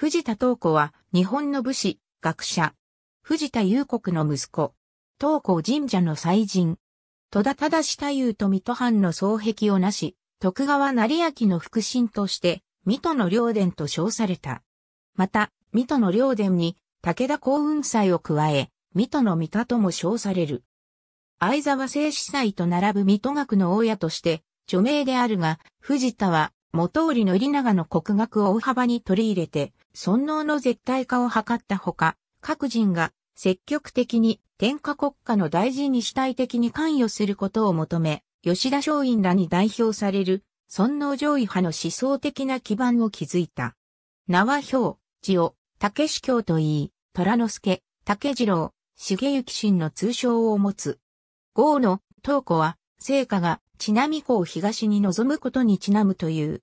藤田東子は日本の武士、学者。藤田裕国の息子。東光神社の祭神。戸田忠太夫と水戸藩の双璧をなし、徳川成明の腹心として、水戸の領伝と称された。また、水戸の領伝に、武田幸雲祭を加え、水戸の三田とも称される。相沢聖司祭と並ぶ水戸学の親として、著名であるが、藤田は元織宣長の国学を大幅に取り入れて、尊能の絶対化を図ったほか、各人が積極的に天下国家の大事に主体的に関与することを求め、吉田松陰らに代表される尊能上位派の思想的な基盤を築いた。名は表、字を、竹司教と言い、虎之助、竹次郎、重幸信の通称を持つ。豪の、東子は、聖火が、ちなみ湖を東に望むことにちなむという。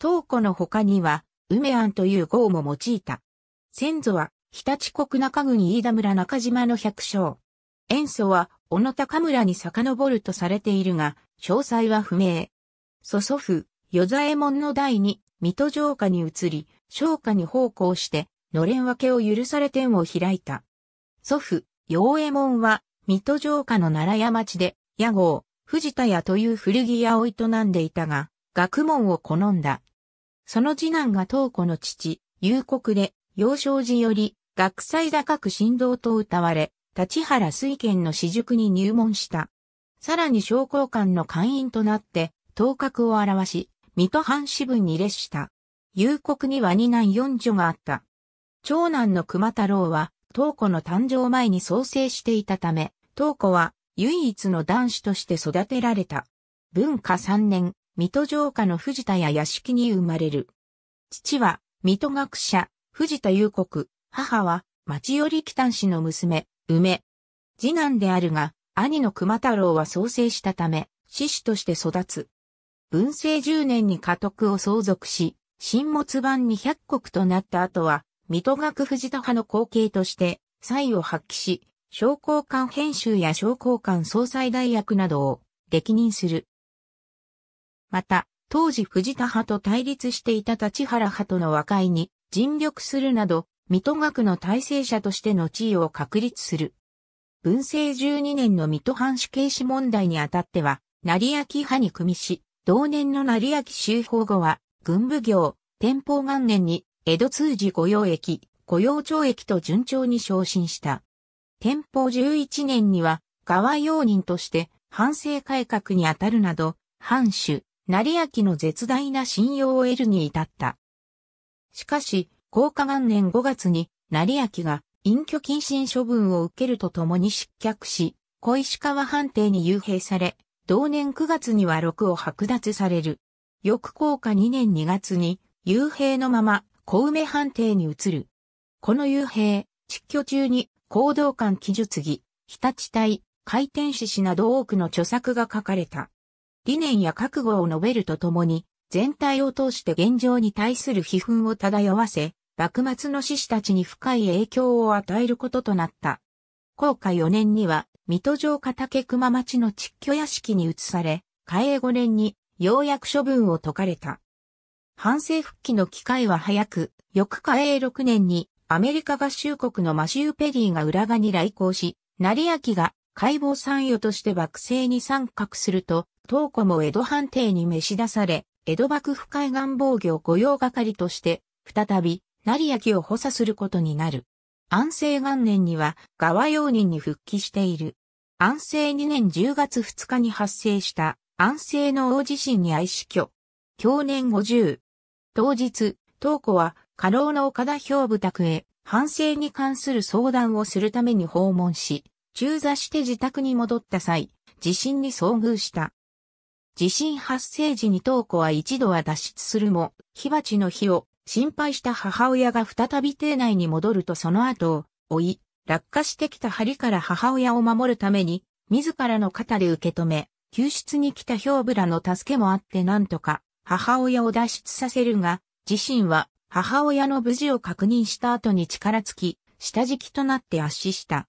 東湖の他には、梅庵という号も用いた。先祖は、日立国中郡飯田村中島の百姓。塩素は、小野高村に遡るとされているが、詳細は不明。祖祖父、与左衛門の代に、水戸城下に移り、商家に奉公して、のれん分けを許され店を開いた。祖父、陽右衛門は、水戸城下の奈良屋町で、屋号、藤田屋という古着屋を営んでいたが、学問を好んだ。その次男が東子の父、夕刻で、幼少時より、学祭高く振動と歌われ、立原水賢の私塾に入門した。さらに商工館の会員となって、頭角を表し、水戸藩支部に列した。夕刻には二男四女があった。長男の熊太郎は、東子の誕生前に創生していたため、東子は唯一の男子として育てられた。文化3年、水戸城下の藤田や屋敷に生まれる。父は、水戸学者、藤田裕国、母は、町寄北端氏の娘、梅。次男であるが、兄の熊太郎は創生したため、志士として育つ。文政10年に家督を相続し、新物版に百国となった後は、水戸学藤田派の後継として、才を発揮し、商工官編集や商工官総裁大役などを歴任する。また、当時藤田派と対立していた立原派との和解に尽力するなど、水戸学の体制者としての地位を確立する。文政12年の水戸藩主刑事問題にあたっては、成明派に組みし、同年の成明修法後は、軍部業、天保元年に、江戸通事御用駅、御用町駅と順調に昇進した。天保11年には、側用人として反省改革にあたるなど、藩主、成明の絶大な信用を得るに至った。しかし、降下元年5月に、成明が隠居謹慎処分を受けるとともに失脚し、小石川藩邸に幽閉され、同年9月には6を剥奪される。翌降下2年2月に、幽閉のまま、小梅藩邸に移る。この幽閉、失去中に行動館記述儀、日立隊、回転志士など多くの著作が書かれた。理念や覚悟を述べるとともに、全体を通して現状に対する批判を漂わせ、幕末の志士たちに深い影響を与えることとなった。後下4年には、水戸城片竹熊町の窒居屋敷に移され、嘉永5年に、ようやく処分を解かれた。反政復帰の機会は早く、翌嘉永6年に、アメリカ合衆国のマシュー・ペリーが浦賀に来航し、成明が解剖参与として幕政に参画すると、東湖も江戸判定に召し出され、江戸幕府海岸防御御用係として、再び、成明を補佐することになる。安政元年には、側用人に復帰している。安政2年10月2日に発生した、安政の大地震に愛死去。去年50。当日、東湖は、過労の岡田兵部宅へ、反省に関する相談をするために訪問し、中座して自宅に戻った際、地震に遭遇した。地震発生時に東子は一度は脱出するも、火鉢の火を心配した母親が再び邸内に戻るとその後を追い、落下してきた針から母親を守るために、自らの肩で受け止め、救出に来た兵部らの助けもあってなんとか、母親を脱出させるが、自身は母親の無事を確認した後に力尽き、下敷きとなって圧死した。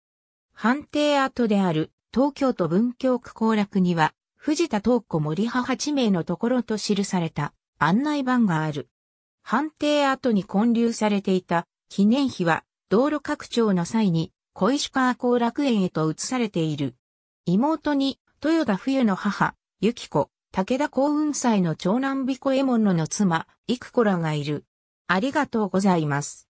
判定跡である東京都文京区後楽には、藤田東子森派八名のところと記された案内板がある。判定跡に建立されていた記念碑は道路拡張の際に小石川後楽園へと移されている。妹に豊田冬の母、ゆ子、武田幸雲祭の長男彦右衛門の妻、幾子らがいる。ありがとうございます。